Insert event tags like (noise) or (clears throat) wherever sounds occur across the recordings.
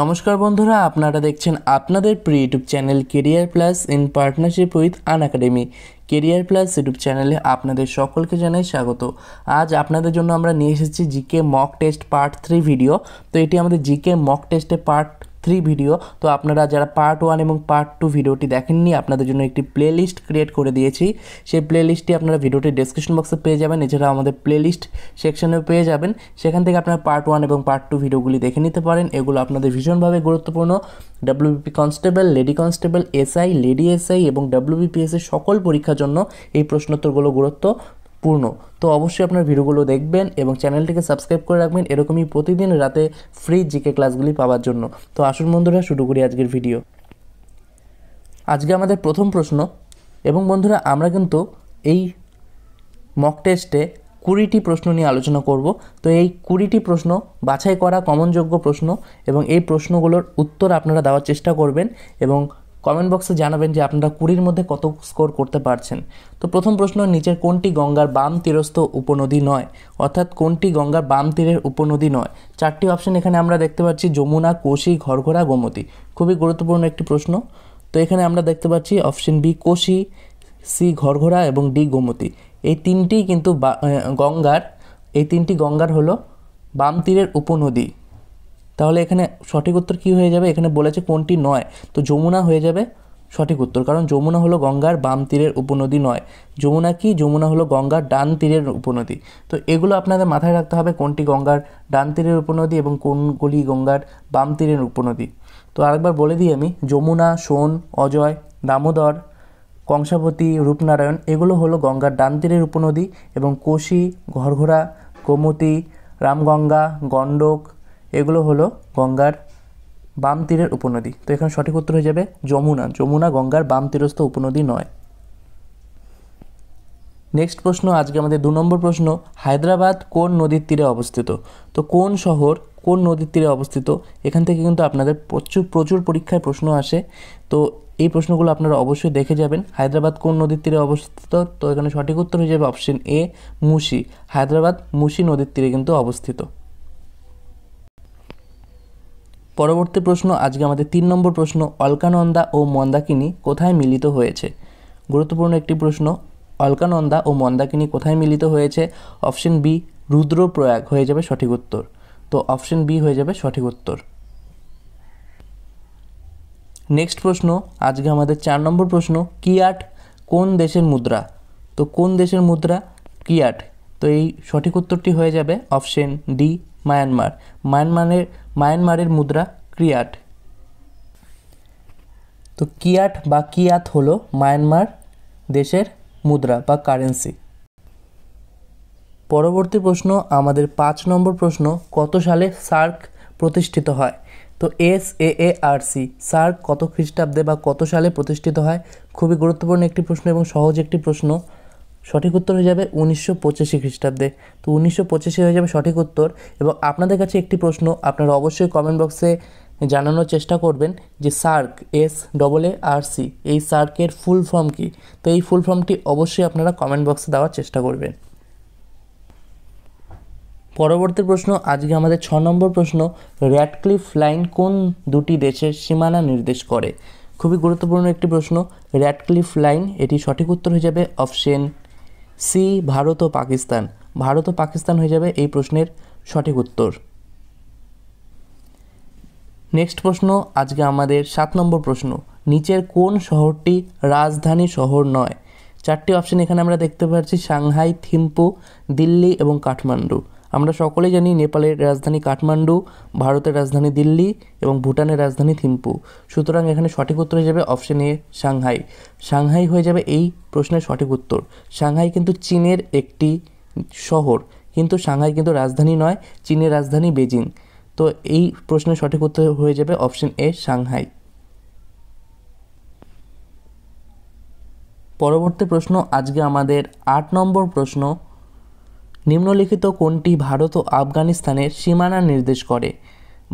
নমস্কার বন্ধুরা আপনারা দেখছেন আপনাদের প্রিয় YouTube channel Career Plus in partnership with Unacademy Career Plus YouTube চ্যানেলে আপনাদের সকলকে জানাই স্বাগত আজ আপনাদের জন্য আমরা নিয়ে এসেছি GK mock test part three video তো এটি আমাদের জিকে মক টেস্টে পার্ট থ্রি ভিডিও তো আপনারা যারা পার্ট ওয়ান এবং পার্ট টু ভিডিওটি দেখেননি আপনাদের জন্য একটি প্লেলিস্ট ক্রিয়েট করে দিয়েছি সেই প্লেলিস্টটি আপনারা ভিডিওটির ডেসক্রিপশন বক্সে পেয়ে যাবেন এছাড়া আমাদের প্লেলিস্ট সেকশনেও পেয়ে যাবেন সেখান থেকে আপনারা পার্ট ওয়ান এবং পার্ট টু ভিডিওগুলি দেখে নিতে পারেন এগুলো আপনাদের ভীষণভাবে গুরুত্বপূর্ণ WBP constable lady constable SI lady SI এবং ডাব্লিউবিপিএসের সকল পরীক্ষার জন্য এই প্রশ্নোত্তরগুলো গুরুত্ব পূর্ণ তো অবশ্যই আপনার ভিডিওগুলো দেখবেন এবং চ্যানেলটিকে সাবস্ক্রাইব করে রাখবেন এরকমই প্রতিদিন রাতে ফ্রি জিকে ক্লাসগুলি পাওয়ার জন্য তো আসুন বন্ধুরা শুরু করি আজকের ভিডিও আজকে আমাদের প্রথম প্রশ্ন এবং বন্ধুরা আমরা কিন্তু এই মক টেস্টে কুড়িটি প্রশ্ন নিয়ে আলোচনা করব তো এই কুড়িটি প্রশ্ন বাছাই করা কমনযোগ্য প্রশ্ন এবং এই প্রশ্নগুলোর উত্তর আপনারা দেওয়ার চেষ্টা করবেন এবং কমেন্ট বক্সে জানাবেন যে আপনারা কুড়ির মধ্যে কত স্কোর করতে পারছেন তো প্রথম প্রশ্ন নিচের কোনটি গঙ্গার বাম তীরস্থ উপনদী নয় অর্থাৎ কোনটি গঙ্গার বাম তীরের উপনদী নয় চারটি অপশন এখানে আমরা দেখতে পাচ্ছি যমুনা কোশি ঘরঘরা গোমতী খুবই গুরুত্বপূর্ণ একটি প্রশ্ন তো এখানে আমরা দেখতে পাচ্ছি অপশন বি কোশি সি ঘরঘরা এবং ডি গোমতি এই তিনটি কিন্তু গঙ্গার এই তিনটি গঙ্গার হলো বাম তীরের উপনদী তাহলে এখানে সঠিক উত্তর কী হয়ে যাবে এখানে বলেছে কোনটি নয় তো যমুনা হয়ে যাবে সঠিক উত্তর কারণ যমুনা হলো গঙ্গার বাম তীরের উপনদী নয় যমুনা কি যমুনা হলো গঙ্গার ডান তীরের উপনদী তো এগুলো আপনাদের মাথায় রাখতে হবে কোনটি গঙ্গার ডান তীরের উপনদী এবং কোনগুলি গঙ্গার বাম তীরের উপনদী তো আরেকবার বলে দিই আমি যমুনা সোন অজয় দামোদর কংসাবতী রূপনারায়ণ এগুলো হলো গঙ্গার ডান তীরের উপনদী এবং কোশি ঘরঘোড়া গোমতী রামগঙ্গা গণ্ডক এগুলো হলো গঙ্গার বাম তীরের উপনদী তো এখানে সঠিক উত্তর হয়ে যাবে যমুনা যমুনা গঙ্গার বাম তীরস্থ উপনদী নয় নেক্সট প্রশ্ন আজকে আমাদের দু নম্বর প্রশ্ন হায়দ্রাবাদ কোন নদীর তীরে অবস্থিত তো কোন শহর কোন নদীর তীরে অবস্থিত এখান থেকে কিন্তু আপনাদের প্রচুর প্রচুর পরীক্ষায় প্রশ্ন আসে তো এই প্রশ্নগুলো আপনারা অবশ্যই দেখে যাবেন হায়দ্রাবাদ কোন নদীর তীরে অবস্থিত তো এখানে সঠিক উত্তর হয়ে যাবে অপশন এ মুসি হায়দ্রাবাদ মুসি নদীর তীরে কিন্তু অবস্থিত পরবর্তী প্রশ্ন আজকে আমাদের তিন নম্বর প্রশ্ন অলকানন্দা ও মন্দাকিনী কোথায় মিলিত হয়েছে গুরুত্বপূর্ণ একটি প্রশ্ন অলকানন্দা ও মন্দাকিনী কোথায় মিলিত হয়েছে অপশন বি রুদ্রপ্রয়াগ হয়ে যাবে সঠিক উত্তর তো অপশন বি হয়ে যাবে সঠিক উত্তর নেক্সট প্রশ্ন আজকে আমাদের চার নম্বর প্রশ্ন কিয়াট কোন দেশের মুদ্রা তো কোন দেশের মুদ্রা কিয়াট তো এই সঠিক উত্তরটি হয়ে যাবে অপশন ডি মায়ানমার মায়ানমারের মায়ানমারের মুদ্রা ক্রিয়াট তো কিয়াট বা কিয়াত হলো মায়ানমার দেশের মুদ্রা বা কারেন্সি পরবর্তী প্রশ্ন আমাদের পাঁচ নম্বর প্রশ্ন কত সালে সার্ক প্রতিষ্ঠিত হয় তো S A A R C SAARC কত খ্রিস্টাব্দে বা কত সালে প্রতিষ্ঠিত হয় খুবই গুরুত্বপূর্ণ একটি প্রশ্ন এবং সহজ একটি প্রশ্ন সঠিক উত্তর হয়ে যাবে উনিশশো পঁচাশি খ্রিস্টাব্দে তো উনিশশো পঁচাশি হয়ে যাবে সঠিক উত্তর এবং আপনাদের কাছে একটি প্রশ্ন আপনারা অবশ্যই কমেন্ট বক্সে জানানোর চেষ্টা করবেন যে SAARC S double A R C এই সার্কের ফুল ফর্ম কী তো এই ফুল ফর্মটি অবশ্যই আপনারা কমেন্ট বক্সে দেওয়ার চেষ্টা করবেন পরবর্তী প্রশ্ন আজকে আমাদের ছ নম্বর প্রশ্ন র্যাডক্লিফ লাইন কোন দুটি দেশের সীমানা নির্দেশ করে খুবই গুরুত্বপূর্ণ একটি প্রশ্ন র্যাডক্লিফ লাইন এটি সঠিক উত্তর হয়ে যাবে অপশন সি ভারত ও পাকিস্তান ভারত ও পাকিস্তান হয়ে যাবে এই প্রশ্নের সঠিক উত্তর নেক্সট প্রশ্ন আজকে আমাদের সাত নম্বর প্রশ্ন নিচের কোন শহরটি রাজধানী শহর নয় চারটি অপশন এখানে আমরা দেখতে পাচ্ছি সাংহাই থিম্পু দিল্লি এবং কাঠমান্ডু আমরা সকলেই জানি নেপালের রাজধানী কাঠমান্ডু ভারতের রাজধানী দিল্লি এবং ভুটানের রাজধানী থিম্পু সুতরাং এখানে সঠিক উত্তর হয়ে যাবে অপশন এ সাংহাই সাংহাই হয়ে যাবে এই প্রশ্নের সঠিক উত্তর সাংহাই কিন্তু চীনের একটি শহর কিন্তু সাংহাই কিন্তু রাজধানী নয় চীনের রাজধানী বেজিং তো এই প্রশ্নের সঠিক উত্তর হয়ে যাবে অপশন এ সাংহাই পরবর্তী প্রশ্ন আজকে আমাদের আট নম্বর প্রশ্ন নিম্নলিখিত কোনটি ভারত ও আফগানিস্তানের সীমানা নির্দেশ করে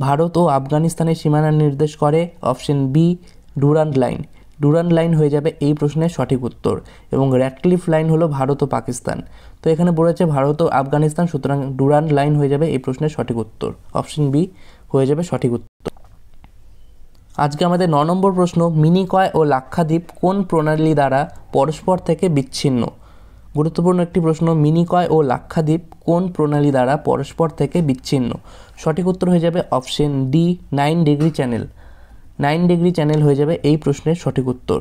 ভারত ও আফগানিস্তানের সীমানা নির্দেশ করে option B Durand line Durand line হয়ে যাবে এই প্রশ্নের সঠিক উত্তর এবং র্যাটক্লিফ লাইন হলো ভারত ও পাকিস্তান তো এখানে বলেছে ভারত ও আফগানিস্তান সুতরাং ডুরান্ড লাইন হয়ে যাবে এই প্রশ্নের সঠিক উত্তর অপশন বি হয়ে যাবে সঠিক উত্তর আজকে আমাদের ন নম্বর প্রশ্ন মিনিকয় ও লাক্ষাদ্বীপ কোন প্রণালী দ্বারা পরস্পর থেকে বিচ্ছিন্ন গুরুত্বপূর্ণ একটি প্রশ্ন মিনিকয় ও লাক্ষাদ্বীপ কোন প্রণালী দ্বারা পরস্পর থেকে বিচ্ছিন্ন সঠিক উত্তর হয়ে যাবে option D nine degree channel nine degree channel হয়ে যাবে এই প্রশ্নের সঠিক উত্তর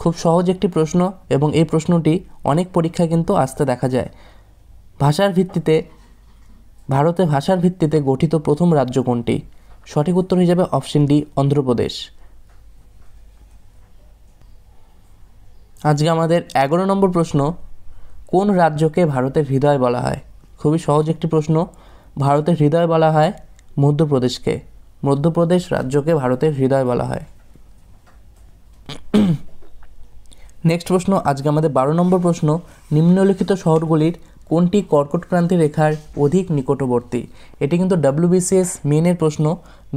খুব সহজ একটি প্রশ্ন এবং এই প্রশ্নটি অনেক পরীক্ষা কিন্তু আসতে দেখা যায় ভাষার ভিত্তিতে ভারতে ভাষার ভিত্তিতে গঠিত প্রথম রাজ্য কোনটি সঠিক উত্তর হয়ে যাবে অপশন ডি অন্ধ্রপ্রদেশ আজকে আমাদের এগারো নম্বর প্রশ্ন কোন রাজ্যকে ভারতের হৃদয় বলা হয় খুবই সহজ একটি প্রশ্ন ভারতের হৃদয় বলা হয় মধ্যপ্রদেশকে মধ্যপ্রদেশ রাজ্যকে ভারতের হৃদয় বলা হয় নেক্সট (clears throat) প্রশ্ন আজকে আমাদের বারো নম্বর প্রশ্ন নিম্নলিখিত শহরগুলির কোনটি কর্কটক্রান্তি রেখার অধিক নিকটবর্তী এটি কিন্তু ডাব্লিউবিসিএস মেনের প্রশ্ন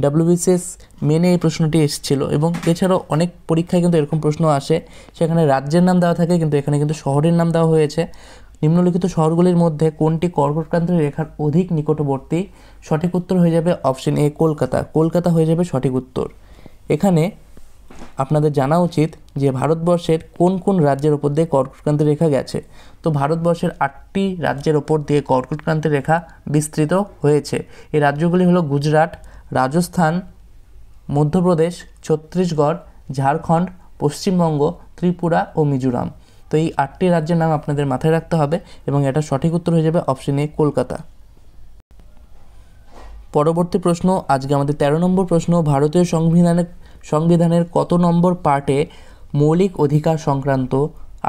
ডাব্লিউবিসিএস মেনে এই প্রশ্নটি এসেছিল এবং এছাড়াও অনেক পরীক্ষায় কিন্তু এরকম প্রশ্ন আসে সেখানে রাজ্যের নাম দেওয়া থাকে কিন্তু এখানে কিন্তু শহরের নাম দেওয়া হয়েছে নিম্নলিখিত শহরগুলির মধ্যে কোনটি কর্কটক্রান্তি রেখার অধিক নিকটবর্তী সঠিক উত্তর হয়ে যাবে অপশন এ কলকাতা কলকাতা হয়ে যাবে সঠিক উত্তর এখানে আপনাদের জানা উচিত যে ভারতবর্ষের কোন কোন রাজ্যের ওপর দিয়ে কর্কটক্রান্তি রেখা গেছে তো ভারতবর্ষের আটটি রাজ্যের ওপর দিয়ে কর্কটক্রান্তি রেখা বিস্তৃত হয়েছে এই রাজ্যগুলি হলো গুজরাট রাজস্থান মধ্যপ্রদেশ ছত্তিশগড় ঝাড়খণ্ড পশ্চিমবঙ্গ ত্রিপুরা ও মিজোরাম তো এই আটটি রাজ্যের নাম আপনাদের মাথায় রাখতে হবে এবং এটা সঠিক উত্তর হয়ে যাবে অপশন এ কলকাতা পরবর্তী প্রশ্ন আজকে আমাদের তেরো নম্বর প্রশ্ন ভারতীয় সংবিধানে সংবিধানের কত নম্বর পার্টে মৌলিক অধিকার সংক্রান্ত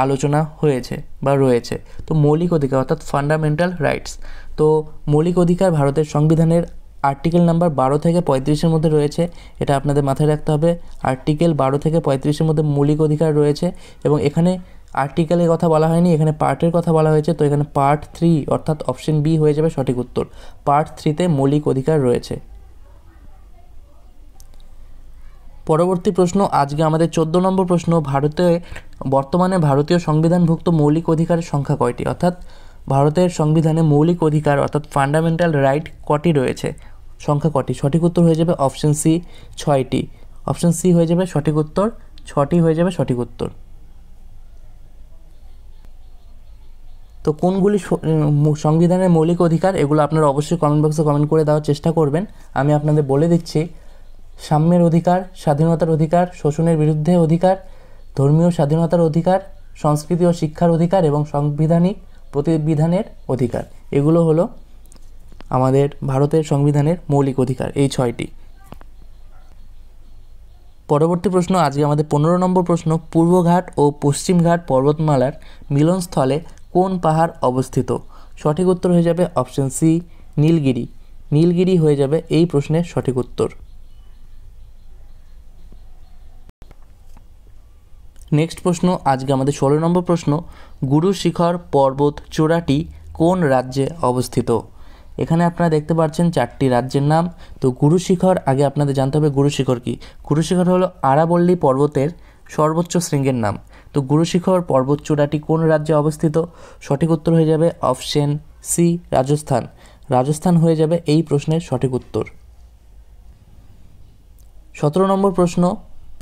আলোচনা হয়েছে বা রয়েছে তো মৌলিক অধিকার অর্থাৎ ফান্ডামেন্টাল রাইটস তো মৌলিক অধিকার ভারতের সংবিধানের আর্টিকেল নাম্বার বারো থেকে পঁয়ত্রিশের মধ্যে রয়েছে এটা আপনাদের মাথায় রাখতে হবে আর্টিকেল বারো থেকে পঁয়ত্রিশের মধ্যে মৌলিক অধিকার রয়েছে এবং এখানে আর্টিকেলের কথা বলা হয়নি এখানে পার্টের কথা বলা হয়েছে তো এখানে পার্ট থ্রি অর্থাৎ অপশন বি হয়ে যাবে সঠিক উত্তর পার্ট থ্রিতে মৌলিক অধিকার রয়েছে পরবর্তী প্রশ্ন আজকে আমাদের চোদ্দ নম্বর প্রশ্ন ভারতে বর্তমানে ভারতীয় সংবিধানভুক্ত মৌলিক অধিকারের সংখ্যা কয়টি অর্থাৎ ভারতের সংবিধানে মৌলিক অধিকার অর্থাৎ ফান্ডামেন্টাল রাইট কটি রয়েছে সংখ্যা কটি সঠিক উত্তর হয়ে যাবে অপশন সি ছয়টি অপশন সি হয়ে যাবে সঠিক উত্তর ছটি হয়ে যাবে সঠিক উত্তর তো কোনগুলি সংবিধানের মৌলিক অধিকার এগুলো আপনারা অবশ্যই কমেন্ট বক্সে কমেন্ট করে দেওয়ার চেষ্টা করবেন আমি আপনাদের বলে দিচ্ছি সাম্যের অধিকার স্বাধীনতার অধিকার শোষণের বিরুদ্ধে অধিকার ধর্মীয় স্বাধীনতার অধিকার সংস্কৃতি ও শিক্ষার অধিকার এবং সাংবিধানিক প্রতিবিধানের অধিকার এগুলো হলো আমাদের ভারতের সংবিধানের মৌলিক অধিকার এই ছয়টি পরবর্তী প্রশ্ন আজকে আমাদের পনেরো নম্বর প্রশ্ন পূর্বঘাট ও পশ্চিমঘাট পর্বতমালার মিলনস্থলে কোন পাহাড় অবস্থিত সঠিক উত্তর হয়ে যাবে অপশন সি নীলগিরি নীলগিরি হয়ে যাবে এই প্রশ্নের সঠিক উত্তর নেক্সট প্রশ্ন আজকে আমাদের ষোলো নম্বর প্রশ্ন গুরু শিখর পর্বত চূড়াটি কোন রাজ্যে অবস্থিত এখানে আপনারা দেখতে পাচ্ছেন চারটি রাজ্যের নাম তো গুরুশিখর আগে আপনাদের জানতে হবে গুরুশিখর কী গুরুশিখর হলো আরাবল্লী পর্বতের সর্বোচ্চ শৃঙ্গের নাম তো গুরুশিখর চূড়াটি কোন রাজ্যে অবস্থিত সঠিক উত্তর হয়ে যাবে অপশন সি রাজস্থান রাজস্থান হয়ে যাবে এই প্রশ্নের সঠিক উত্তর সতেরো নম্বর প্রশ্ন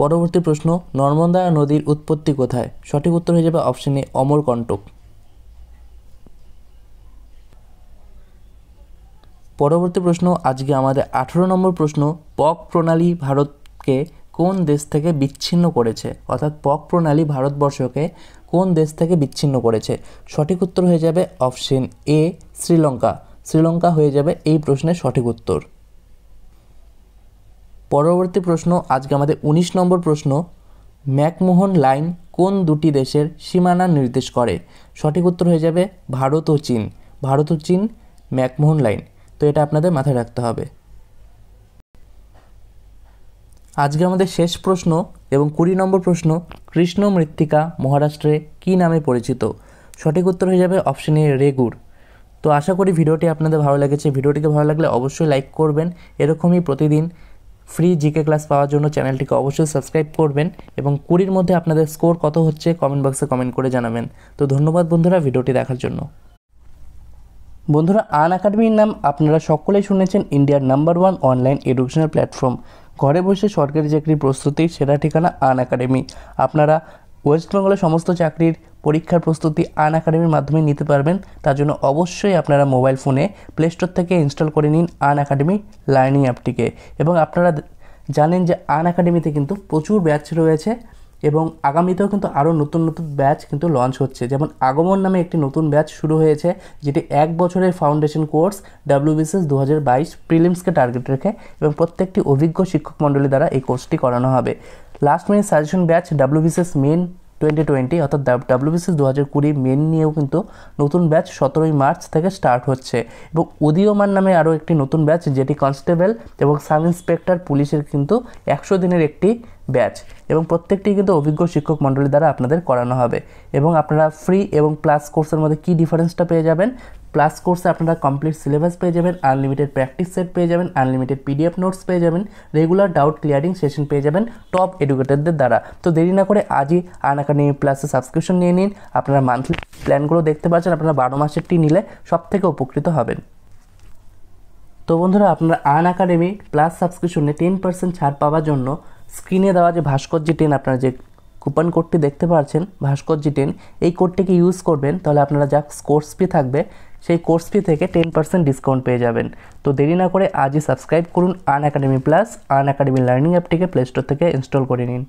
পরবর্তী প্রশ্ন নর্মদা নদীর উৎপত্তি কোথায় সঠিক উত্তর হয়ে যাবে এ অমরকণ্টক পরবর্তী প্রশ্ন আজকে আমাদের আঠেরো নম্বর প্রশ্ন পক প্রণালী ভারতকে কোন দেশ থেকে বিচ্ছিন্ন করেছে অর্থাৎ পক প্রণালী ভারতবর্ষকে কোন দেশ থেকে বিচ্ছিন্ন করেছে সঠিক উত্তর হয়ে যাবে অপশন এ শ্রীলঙ্কা শ্রীলঙ্কা হয়ে যাবে এই প্রশ্নের সঠিক উত্তর পরবর্তী প্রশ্ন আজকে আমাদের ১৯ নম্বর প্রশ্ন ম্যাকমোহন লাইন কোন দুটি দেশের সীমানা নির্দেশ করে সঠিক উত্তর হয়ে যাবে ভারত ও চীন ভারত ও চীন ম্যাকমোহন লাইন তো এটা আপনাদের মাথায় রাখতে হবে আজকে আমাদের শেষ প্রশ্ন এবং কুড়ি নম্বর প্রশ্ন কৃষ্ণ মৃত্তিকা মহারাষ্ট্রে কি নামে পরিচিত সঠিক উত্তর হয়ে যাবে অপশানে রেগুর তো আশা করি ভিডিওটি আপনাদের ভালো লেগেছে ভিডিওটিকে ভালো লাগলে অবশ্যই লাইক করবেন এরকমই প্রতিদিন ফ্রি জিকে ক্লাস পাওয়ার জন্য চ্যানেলটিকে অবশ্যই সাবস্ক্রাইব করবেন এবং কুড়ির মধ্যে আপনাদের স্কোর কত হচ্ছে কমেন্ট বক্সে কমেন্ট করে জানাবেন তো ধন্যবাদ বন্ধুরা ভিডিওটি দেখার জন্য বন্ধুরা আন একাডেমির নাম আপনারা সকলেই শুনেছেন ইন্ডিয়ার number one online educational platform ঘরে বসে সরকারি চাকরির প্রস্তুতি সেরা ঠিকানা আন একাডেমি আপনারা ওয়েস্টবেঙ্গলের সমস্ত চাকরির পরীক্ষার প্রস্তুতি আন একাডেমির মাধ্যমে নিতে পারবেন তার জন্য অবশ্যই আপনারা মোবাইল ফোনে প্লে স্টোর থেকে ইনস্টল করে নিন আন একাডেমি লার্নিং অ্যাপটিকে এবং আপনারা জানেন যে আন একাডেমিতে কিন্তু প্রচুর ব্যাচ রয়েছে এবং আগামীতেও কিন্তু আরও নতুন নতুন ব্যাচ কিন্তু লঞ্চ হচ্ছে যেমন আগমন নামে একটি নতুন ব্যাচ শুরু হয়েছে যেটি এক বছরের ফাউন্ডেশন কোর্স ডাব্লিউবিসিএস দু হাজার বাইশ প্রিলিমসকে টার্গেট রেখে এবং প্রত্যেকটি অভিজ্ঞ শিক্ষক মণ্ডলী দ্বারা এই কোর্সটি করানো হবে last minute suggestion batch WBCS main twenty twenty অর্থাৎ ডাব্লিউবিসিএস দু হাজার কুড়ি মেন নিয়েও কিন্তু নতুন ব্যাচ সতেরোই মার্চ থেকে স্টার্ট হচ্ছে এবং উদীয়মান নামে আরও একটি নতুন ব্যাচ যেটি কনস্টেবল এবং সাব ইন্সপেক্টর পুলিশের কিন্তু একশো দিনের একটি ব্যাচ এবং প্রত্যেকটি কিন্তু অভিজ্ঞ শিক্ষক মণ্ডলী দ্বারা আপনাদের করানো হবে এবং আপনারা ফ্রি এবং প্লাস কোর্সের মধ্যে কী ডিফারেন্সটা পেয়ে যাবেন প্লাস কোর্সে আপনারা কমপ্লিট সিলেবাস পেয়ে যাবেন আনলিমিটেড প্র্যাকটিস সেট পেয়ে যাবেন আনলিমিটেড পিডিএফ নোটস পেয়ে যাবেন রেগুলার ডাউট ক্লিয়ারিং সেশন পেয়ে যাবেন টপ এডুকেটরদের দ্বারা তো দেরি না করে আজই আন একাডেমি প্লাসে সাবস্ক্রিপশন নিয়ে নিন আপনারা মান্থলি প্ল্যানগুলো দেখতে পাচ্ছেন আপনারা বারো মাসেরটি নিলে সব থেকে উপকৃত হবেন তো বন্ধুরা আপনারা আন একাডেমি প্লাস সাবস্ক্রিপশনে টেন পার্সেন্ট ছাড় পাওয়ার জন্য স্ক্রিনে দেওয়া যে ভাস্কর্যটি টেন আপনারা যে কুপন কোডটি দেখতে পাচ্ছেন ভাস্কর্যি টেন এই কোডটিকে ইউজ করবেন তাহলে আপনারা যা কোর্স ফি থাকবে সেই কোর্স ফি থেকে টেন পার্সেন্ট ডিসকাউন্ট পেয়ে যাবেন তো দেরি না করে আজই সাবস্ক্রাইব করুন Unacademy plus Unacademy learning অ্যাপটিকে প্লে স্টোর থেকে ইনস্টল করে নিন